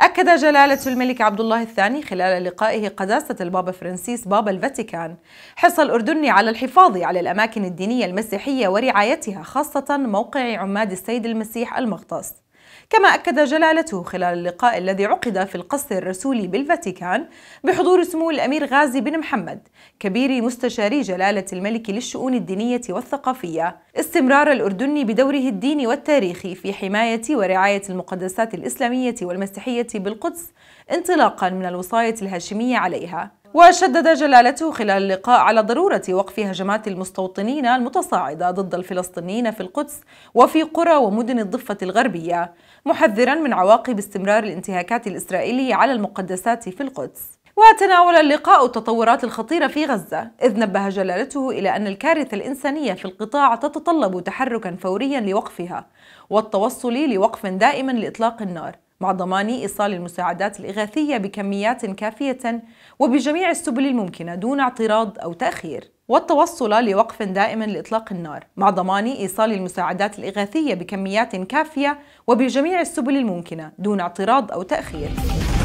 أكد جلالة الملك عبد الله الثاني خلال لقائه قداسة البابا فرانسيس بابا الفاتيكان حرص الأردن على الحفاظ على الأماكن الدينية المسيحية ورعايتها خاصة موقع عماد السيد المسيح المغطس. كما أكد جلالته خلال اللقاء الذي عقد في القصر الرسولي بالفاتيكان بحضور سمو الأمير غازي بن محمد كبير مستشاري جلالة الملك للشؤون الدينية والثقافية استمرار الأردن بدوره الديني والتاريخي في حماية ورعاية المقدسات الإسلامية والمسيحية بالقدس انطلاقا من الوصاية الهاشمية عليها وشدد جلالته خلال اللقاء على ضرورة وقف هجمات المستوطنين المتصاعدة ضد الفلسطينيين في القدس وفي قرى ومدن الضفة الغربية محذرا من عواقب استمرار الانتهاكات الإسرائيلية على المقدسات في القدس وتناول اللقاء التطورات الخطيرة في غزة إذ نبه جلالته إلى أن الكارثة الإنسانية في القطاع تتطلب تحركا فوريا لوقفها والتوصل لوقف دائما لإطلاق النار مع ضمان إيصال المساعدات الإغاثية بكميات كافية وبجميع السبل الممكنة دون اعتراض أو تأخير والتوصل لوقف دائم لإطلاق النار مع ضمان إيصال المساعدات الإغاثية بكميات كافية وبجميع السبل الممكنة دون اعتراض أو تأخير